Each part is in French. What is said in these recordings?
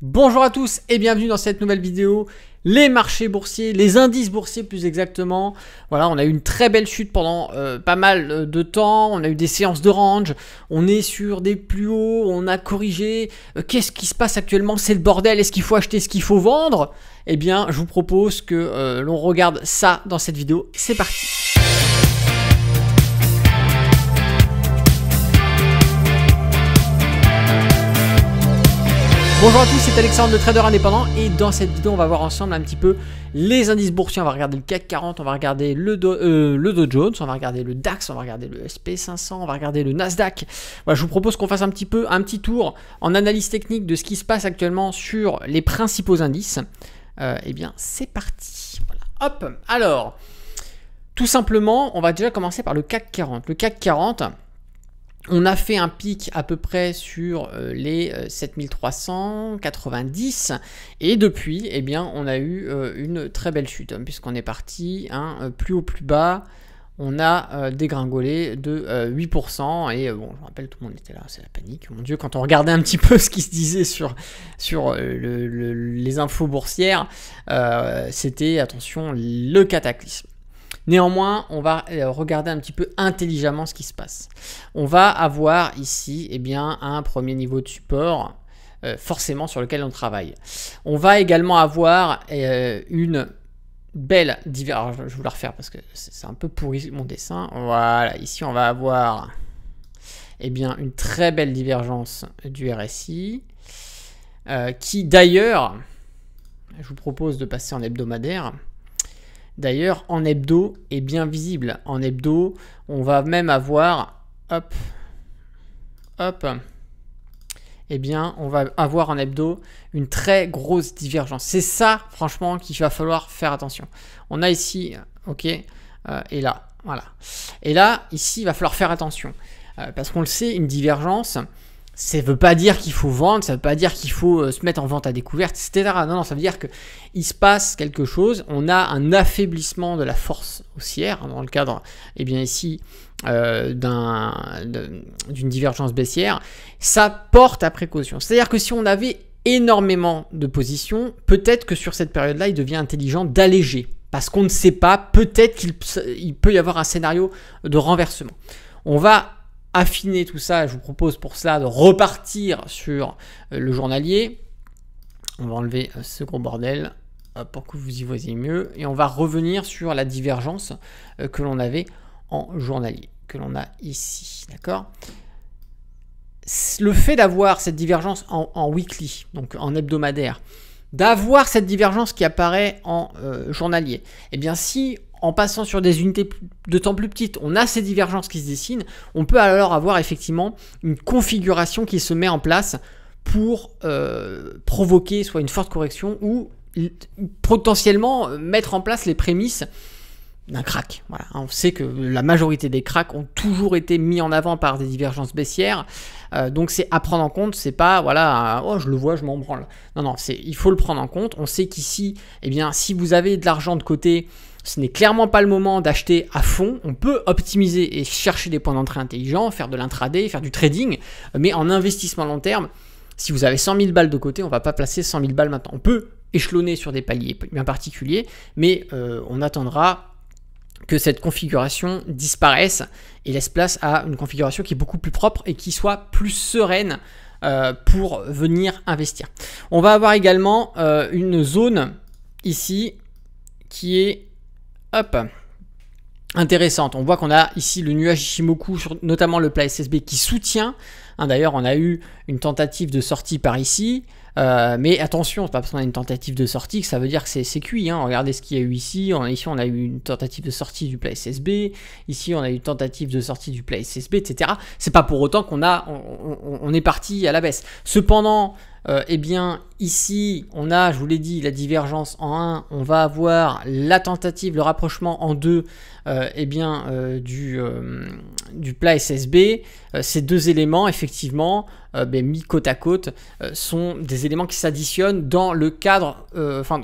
Bonjour à tous et bienvenue dans cette nouvelle vidéo. Les marchés boursiers, les indices boursiers plus exactement. Voilà, on a eu une très belle chute pendant euh, pas mal euh, de temps. On a eu des séances de range. On est sur des plus hauts. On a corrigé. Euh, qu'est-ce qui se passe actuellement C'est le bordel. Est-ce qu'il faut acheter ce qu'il faut vendre Eh bien, je vous propose que l'on regarde ça dans cette vidéo. C'est parti. Bonjour à tous, c'est Alexandre, de trader indépendant et dans cette vidéo on va voir ensemble un petit peu les indices boursiers, on va regarder le CAC 40, on va regarder le, euh, le Dow Jones, on va regarder le DAX, on va regarder le SP500, on va regarder le Nasdaq. je vous propose qu'on fasse un petit peu un petit tour en analyse technique de ce qui se passe actuellement sur les principaux indices. Et euh, eh bien c'est parti, hop, alors tout simplement on va déjà commencer par le CAC 40. Le CAC 40 on a fait un pic à peu près sur euh, les 7390 euh, et depuis, eh bien, on a eu euh, une très belle chute hein, puisqu'on est parti hein, plus haut, plus bas. On a dégringolé de 8% et bon, je me rappelle, tout le monde était là, c'est la panique. Mon Dieu, quand on regardait un petit peu ce qui se disait sur, sur les infos boursières, c'était attention le cataclysme. Néanmoins, on va euh, regarder un petit peu intelligemment ce qui se passe. On va avoir ici eh bien, un premier niveau de support. Euh, forcément sur lequel on travaille. On va également avoir euh, une belle divergence. Je vais vous la refaire parce que c'est un peu pourri mon dessin. Voilà, ici on va avoir eh bien, une très belle divergence du RSI qui d'ailleurs, je vous propose de passer en hebdomadaire. D'ailleurs, en hebdo est bien visible. En hebdo, on va même avoir, hop, hop, eh bien, on va avoir en hebdo une très grosse divergence. C'est ça, franchement, qu'il va falloir faire attention. On a ici, ok, euh, et là, voilà. Et là, ici, il va falloir faire attention. Euh, parce qu'on le sait, une divergence, ça veut pas dire qu'il faut vendre, ça veut pas dire qu'il faut euh, se mettre en vente à découverte, etc. Non, non, ça veut dire que il se passe quelque chose. On a un affaiblissement de la force haussière hein, dans le cadre, eh bien ici, euh, d'une divergence baissière. Ça porte à précaution. C'est-à-dire que si on avait énormément de positions, peut-être que sur cette période-là, il devient intelligent d'alléger. Parce qu'on ne sait pas, peut-être qu'il peut y avoir un scénario de renversement. On va affiner tout ça, je vous propose pour cela de repartir sur euh, le journalier. On va enlever euh, ce gros bordel euh, pour que vous y voyez mieux. Et on va revenir sur la divergence que l'on avait en journalier, que l'on a ici. D'accord Le fait d'avoir cette divergence en, weekly, donc en hebdomadaire, d'avoir cette divergence qui apparaît en journalier, et eh bien si en passant sur des unités de temps plus petites, on a ces divergences qui se dessinent, on peut alors avoir effectivement une configuration qui se met en place pour euh, provoquer soit une forte correction ou potentiellement euh, mettre en place les prémices d'un crack. On sait que la majorité des cracks ont toujours été mis en avant par des divergences baissières, euh, donc c'est à prendre en compte, c'est pas voilà, oh je le vois, je m'en branle. Non, non, il faut le prendre en compte. On sait qu'ici, eh bien, si vous avez de l'argent de côté, ce n'est clairement pas le moment d'acheter à fond. On peut optimiser et chercher des points d'entrée intelligents, faire de l'intraday, faire du trading, mais en investissement long terme, si vous avez 100 000 balles de côté, on ne va pas placer 100 000 balles maintenant. On peut échelonner sur des paliers bien particuliers, mais euh, on attendra que cette configuration disparaisse et laisse place à une configuration qui est beaucoup plus propre et qui soit plus sereine euh, pour venir investir. On va avoir également euh, une zone ici qui est Hop intéressante. On voit qu'on a ici le nuage Ishimoku, notamment le plat SSB, qui soutient. Hein, d'ailleurs, on a eu une tentative de sortie par ici. Euh, mais attention, c'est pas parce qu'on a une tentative de sortie que ça veut dire que c'est cuit. Hein. Regardez ce qu'il y a eu ici. ici, on a eu une tentative de sortie du plat SSB. Ici, on a eu une tentative de sortie du plat SSB, etc. C'est pas pour autant qu'on a, est parti à la baisse. Cependant, euh, eh bien ici on a, je vous l'ai dit, la divergence en 1, on va avoir la tentative, le rapprochement en 2 euh, eh bien, euh, du, du, plat SSB. ces deux éléments, effectivement, ben, mis côte à côte, sont des éléments qui s'additionnent dans le cadre, enfin,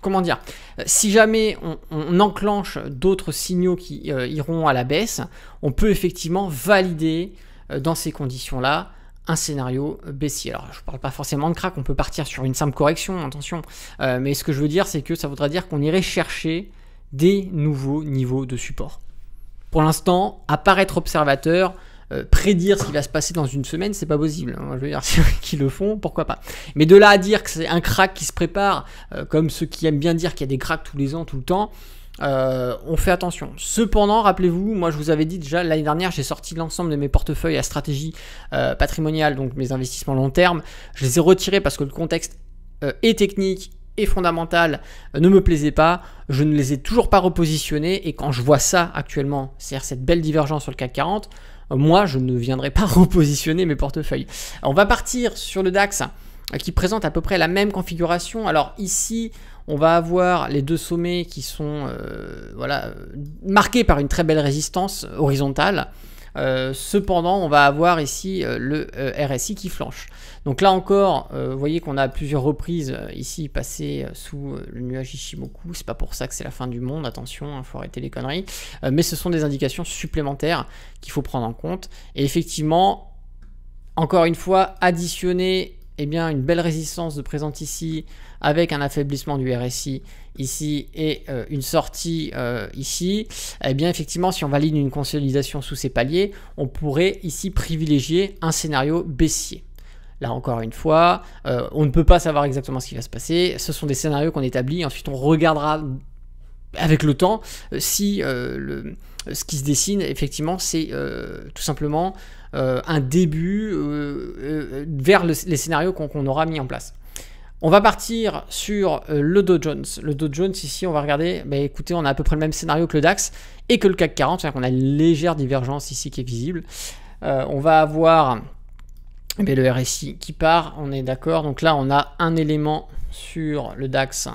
comment dire, si jamais on, on enclenche d'autres signaux qui iront à la baisse, on peut effectivement valider dans ces conditions-là un scénario baissier. Alors, je parle pas forcément de crack, on peut partir sur une simple correction, attention. Euh, mais ce que je veux dire, c'est que ça voudrait dire qu'on irait chercher des nouveaux niveaux de support. Pour l'instant, apparaître observateur, euh, prédire ce qui va se passer dans une semaine, c'est pas possible. Je veux dire, qui le font, pourquoi pas. Mais de là à dire que c'est un crack qui se prépare, euh, comme ceux qui aiment bien dire qu'il y a des cracks tous les ans, tout le temps, euh, on fait attention. Cependant, rappelez-vous, moi je vous avais dit déjà l'année dernière, j'ai sorti l'ensemble de mes portefeuilles à stratégie euh, patrimoniale, donc mes investissements long terme. Je les ai retirés parce que le contexte euh, est technique et fondamental ne me plaisait pas. Je ne les ai toujours pas repositionnés. Et quand je vois ça actuellement, c'est-à-dire cette belle divergence sur le CAC 40, moi je ne viendrai pas repositionner mes portefeuilles. on va partir sur le DAX qui présente à peu près la même configuration. Alors ici, on va avoir les deux sommets qui sont euh, voilà, marqués par une très belle résistance horizontale. Euh, cependant, on va avoir ici euh, le RSI qui flanche. Donc là encore, vous voyez qu'on a plusieurs reprises ici passées sous le nuage Ishimoku. C'est pas pour ça que c'est la fin du monde, attention, il hein, faut arrêter les conneries. mais ce sont des indications supplémentaires qu'il faut prendre en compte. Et effectivement, encore une fois, additionner eh bien, une belle résistance de présente ici, avec un affaiblissement du RSI ici et euh, une sortie euh, ici, et eh bien, effectivement, si on valide une consolidation sous ces paliers, on pourrait ici privilégier un scénario baissier. Là encore une fois, euh, on ne peut pas savoir exactement ce qui va se passer. Ce sont des scénarios qu'on établit. Ensuite, on regardera avec le temps, euh, si euh, le, ce qui se dessine, effectivement, c'est euh, tout simplement un début vers les scénarios qu'on aura mis en place. On va partir sur le Dow Jones. Le Dow Jones, ici, on va regarder, bah, écoutez, on a à peu près le même scénario que le DAX et que le CAC 40, c'est-à-dire qu'on a une légère divergence ici qui est visible. on va avoir eh le RSI qui part, on est d'accord. Donc là, on a un élément sur le DAX.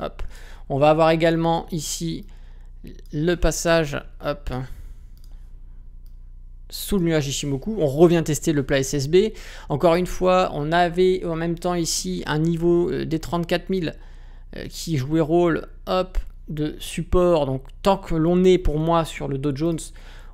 Hop on va avoir également ici le passage sous le nuage Ishimoku. On revient tester le plat SSB. Encore une fois, on avait en même temps ici un niveau euh, des 34 000 euh, qui jouait rôle de support. Donc tant que l'on est pour moi sur le Dow Jones,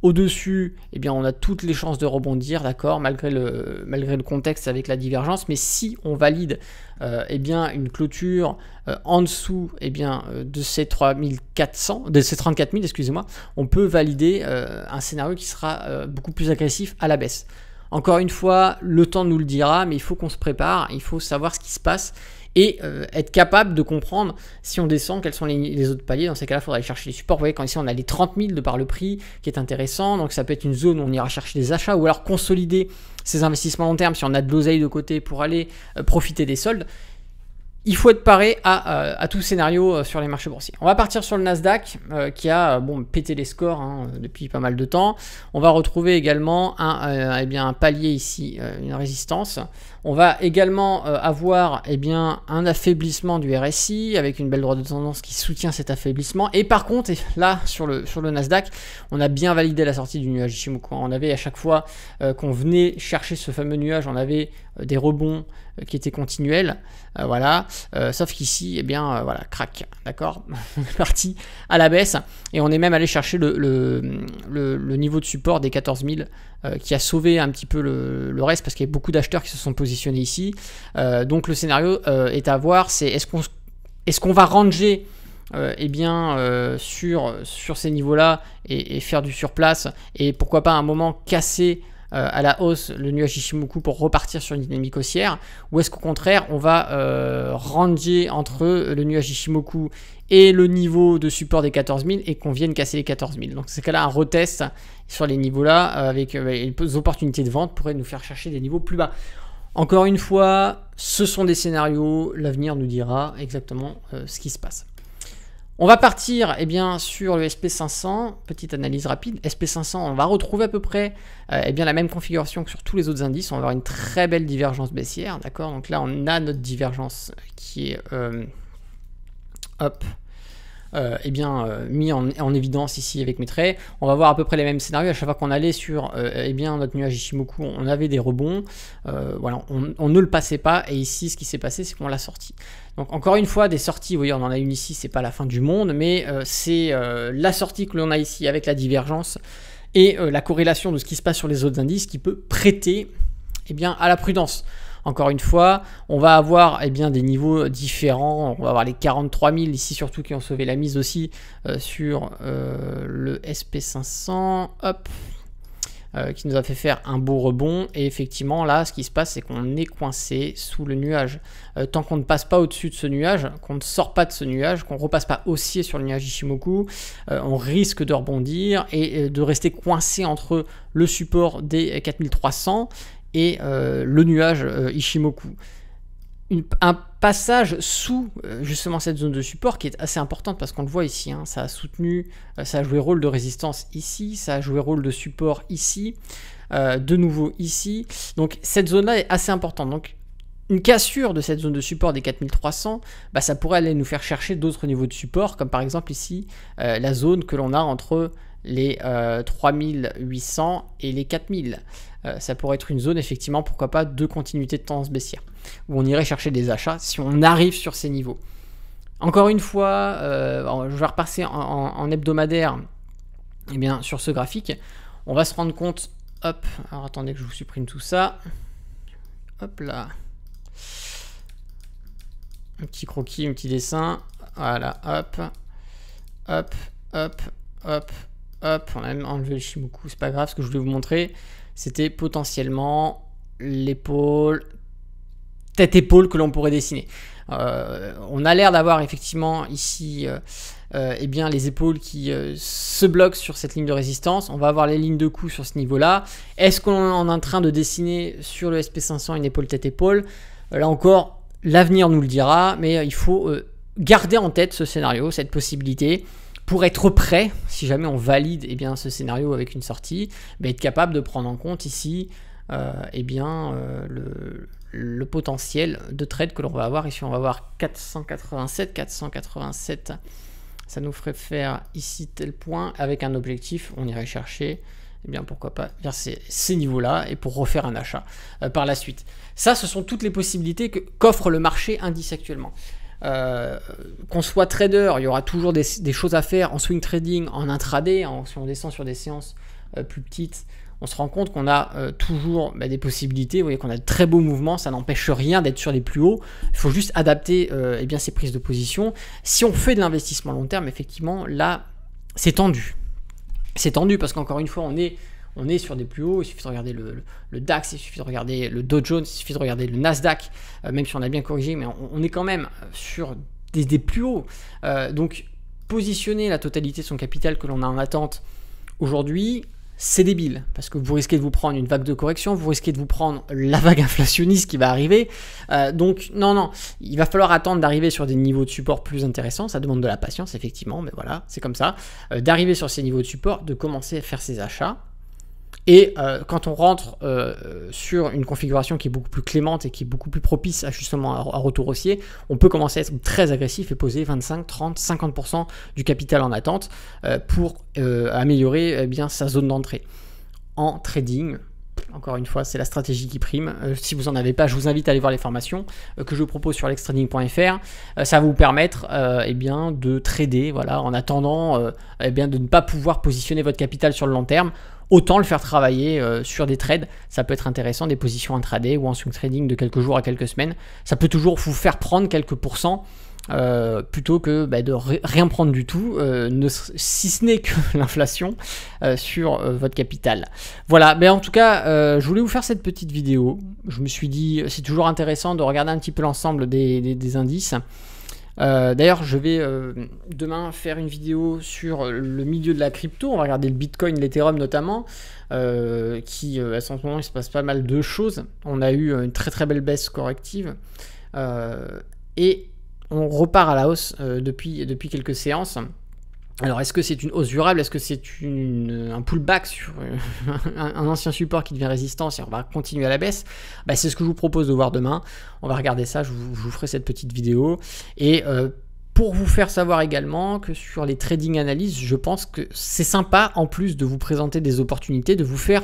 au-dessus, eh bien, on a toutes les chances de rebondir, d'accord, malgré le, malgré le contexte avec la divergence. Mais si on valide euh, eh bien, une clôture euh, en dessous eh bien, euh, de ces 3400, de ces 34 000, excusez-moi, on peut valider un scénario qui sera beaucoup plus agressif à la baisse. Encore une fois, le temps nous le dira, mais il faut qu'on se prépare, il faut savoir ce qui se passe et euh, être capable de comprendre si on descend quels sont les, autres paliers. Dans ces cas-là, il faudra aller chercher les supports. Vous voyez, quand ici on a les 30 000 de par le prix qui est intéressant, donc ça peut être une zone où on ira chercher des achats ou alors consolider ses investissements long terme si on a de l'oseille de côté pour aller euh, profiter des soldes il faut être paré à, euh, tout scénario euh, sur les marchés boursiers. On va partir sur le Nasdaq euh, qui a bon, pété les scores hein, depuis pas mal de temps. On va retrouver également un, eh bien, un palier ici, une résistance. On va également avoir eh bien, un affaiblissement du RSI avec une belle droite de tendance qui soutient cet affaiblissement. Et par contre, là sur le, sur le Nasdaq, on a bien validé la sortie du nuage Ishimoku. On avait à chaque fois qu'on venait chercher ce fameux nuage, on avait des rebonds euh, qui était continuel, euh, voilà. Euh, sauf qu'ici, et eh bien, voilà, crac, d'accord parti à la baisse et on est même allé chercher le, niveau de support des 14 000 qui a sauvé un petit peu le, reste parce qu'il y a beaucoup d'acheteurs qui se sont positionnés ici. donc le scénario est à voir, c'est est-ce qu'on est-ce qu'on va ranger et eh bien, sur, sur ces niveaux-là et, et, faire du surplace et pourquoi pas un moment casser euh, à la hausse le nuage Ishimoku pour repartir sur une dynamique haussière Ou est-ce qu'au contraire, on va euh, ranger entre le nuage Ishimoku et le niveau de support des 14 000 et qu'on vienne casser les 14 000 Donc, c'est cas-là, un retest sur les niveaux-là euh, avec les opportunités de vente pourrait nous faire chercher des niveaux plus bas. Encore une fois, ce sont des scénarios, l'avenir nous dira exactement ce qui se passe. On va partir eh bien, sur le SP500, petite analyse rapide. SP500, on va retrouver à peu près euh, eh bien, la même configuration que sur tous les autres indices. On va avoir une très belle divergence baissière, d'accord Donc là, on a notre divergence qui est... Euh, hop, euh, eh bien, euh, mis en, évidence ici avec mes traits. On va voir à peu près les mêmes scénarios. À chaque fois qu'on allait sur euh, eh bien, notre nuage Ishimoku, on avait des rebonds. voilà, on, ne le passait pas. Et ici, ce qui s'est passé, c'est qu'on l'a sorti. Donc encore une fois, des sorties, vous voyez, on en a une ici, c'est pas la fin du monde, mais c'est la sortie que l'on a ici avec la divergence et la corrélation de ce qui se passe sur les autres indices qui peut prêter eh bien, à la prudence. Encore une fois, on va avoir eh bien, des niveaux différents. On va avoir les 43 000 ici surtout qui ont sauvé la mise aussi euh, sur euh, le SP500. Hop euh, qui nous a fait faire un beau rebond et effectivement là ce qui se passe c'est qu'on est coincé sous le nuage tant qu'on ne passe pas au-dessus de ce nuage qu'on ne sort pas de ce nuage qu'on ne repasse pas haussier sur le nuage Ishimoku on risque de rebondir et de rester coincé entre le support des 4300 et euh, le nuage euh, Ishimoku. un passage sous euh, justement cette zone de support qui est assez importante parce qu'on le voit ici, hein. ça a soutenu, ça a joué rôle de résistance ici, ça a joué rôle de support ici, de nouveau ici. Donc cette zone-là est assez importante. Donc une cassure de cette zone de support des 4300, bah, ça pourrait aller nous faire chercher d'autres niveaux de support, comme par exemple ici la zone que l'on a entre les 3800 euh, et les 4000. Euh, ça pourrait être une zone, effectivement, pourquoi pas, de continuité de tendance baissière, où on irait chercher des achats si on arrive sur ces niveaux. Encore une fois, euh, je vais repasser en, hebdomadaire et eh bien, sur ce graphique. On va se rendre compte, hop, alors attendez que je vous supprime tout ça. Hop là. Un petit croquis, un petit dessin. Voilà, hop, hop, hop, hop, Hop, on a même enlevé le Shimoku, c'est pas grave, ce que je voulais vous montrer, c'était potentiellement l'épaule, tête épaule que l'on pourrait dessiner. Euh, on a l'air d'avoir effectivement ici euh, euh, eh bien, les épaules qui se bloquent sur cette ligne de résistance. On va avoir les lignes de coups sur ce niveau-là. Est-ce qu'on est en train de dessiner sur le SP500 une épaule tête-épaule Là encore, l'avenir nous le dira, mais il faut garder en tête ce scénario, cette possibilité pour être prêt, si jamais on valide eh bien, ce scénario avec une sortie, être capable de prendre en compte ici euh, eh bien, euh, le, potentiel de trade que l'on va avoir. Ici, on va avoir 487, 487. Ça nous ferait faire ici tel point. Avec un objectif, on irait chercher eh bien pourquoi pas vers ces, niveaux-là et pour refaire un achat euh, par la suite. Ça, ce sont toutes les possibilités qu'offre le marché indice actuellement. Euh, qu'on soit trader, il y aura toujours des, choses à faire en swing trading, en intraday, en, si on descend sur des séances euh, plus petites, on se rend compte qu'on a euh, toujours bah, des possibilités, vous voyez qu'on a de très beaux mouvements, ça n'empêche rien d'être sur les plus hauts, il faut juste adapter eh bien, ses prises de position. Si on fait de l'investissement long terme, effectivement, là, c'est tendu. C'est tendu parce qu'encore une fois, on est on est sur des plus hauts. Il suffit de regarder le, DAX, il suffit de regarder le Dow Jones, il suffit de regarder le Nasdaq, euh, même si on a bien corrigé, mais on, est quand même sur des, plus hauts. Euh, donc positionner la totalité de son capital que l'on a en attente aujourd'hui, c'est débile parce que vous risquez de vous prendre une vague de correction, vous risquez de vous prendre la vague inflationniste qui va arriver. Euh, donc non, non, il va falloir attendre d'arriver sur des niveaux de support plus intéressants. Ça demande de la patience effectivement, mais voilà, c'est comme ça. d'arriver sur ces niveaux de support, de commencer à faire ses achats. Et euh, quand on rentre euh, sur une configuration qui est beaucoup plus clémente et qui est beaucoup plus propice à justement un retour haussier, on peut commencer à être très agressif et poser 25, 30, 50% du capital en attente euh, pour améliorer eh bien sa zone d'entrée. En trading, encore une fois, c'est la stratégie qui prime. si vous n'en avez pas, je vous invite à aller voir les formations que je vous propose sur lextrading.fr. ça va vous permettre eh bien, de trader voilà, en attendant eh bien, de ne pas pouvoir positionner votre capital sur le long terme autant le faire travailler euh, sur des trades. Ça peut être intéressant, des positions intraday ou en swing trading de quelques jours à quelques semaines. Ça peut toujours vous faire prendre quelques pourcents. Euh, plutôt que bah, de rien prendre du tout, euh, si ce n'est que l'inflation sur votre capital. Voilà, mais en tout cas, je voulais vous faire cette petite vidéo. Je me suis dit, c'est toujours intéressant de regarder un petit peu l'ensemble des, indices. Euh, d'ailleurs, je vais euh, demain faire une vidéo sur le milieu de la crypto. On va regarder le Bitcoin, l'Ethereum notamment, euh, qui à ce moment il se passe pas mal de choses. On a eu une très très belle baisse corrective et on repart à la hausse depuis, depuis quelques séances. Alors, est-ce que c'est une hausse durable Est-ce que c'est un pullback sur euh, un ancien support qui devient résistant et on va continuer à la baisse bah, C'est ce que je vous propose de voir demain. On va regarder ça, je vous, ferai cette petite vidéo. Et euh, pour vous faire savoir également que sur les trading analyses, je pense que c'est sympa en plus de vous présenter des opportunités, de vous faire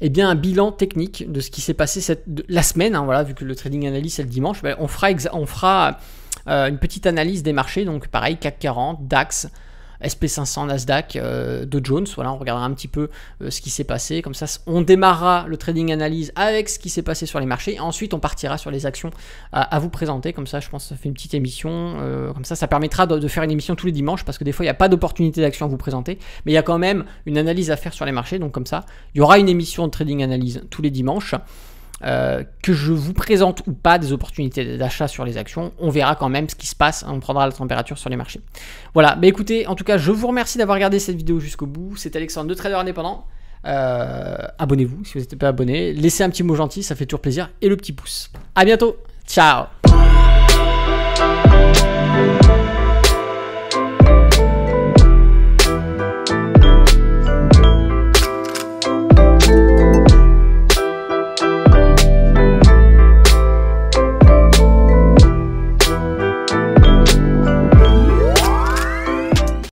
eh bien, un bilan technique de ce qui s'est passé cette, la semaine. Hein, voilà, vu que le trading analyse est le dimanche, bah, on fera, on fera euh, une petite analyse des marchés. Donc pareil, CAC 40, DAX. SP500, Nasdaq, euh, de Jones. Voilà, on regardera un petit peu euh, ce qui s'est passé. Comme ça, on démarrera le trading analyse avec ce qui s'est passé sur les marchés. Et ensuite, on partira sur les actions à, vous présenter. Comme ça, je pense que ça fait une petite émission. Euh, comme ça, ça permettra de, de, faire une émission tous les dimanches parce que des fois, il n'y a pas d'opportunité d'action à vous présenter. Mais il y a quand même une analyse à faire sur les marchés. Donc, comme ça, il y aura une émission de trading analyse tous les dimanches. Euh, que je vous présente ou pas des opportunités d'achat sur les actions, on verra quand même ce qui se passe, hein, on prendra la température sur les marchés. Voilà, bah écoutez, en tout cas, je vous remercie d'avoir regardé cette vidéo jusqu'au bout. C'est Alexandre de Trader Indépendant. Euh, abonnez-vous si vous n'êtes pas abonné. Laissez un petit mot gentil, ça fait toujours plaisir. Et le petit pouce. À bientôt. Ciao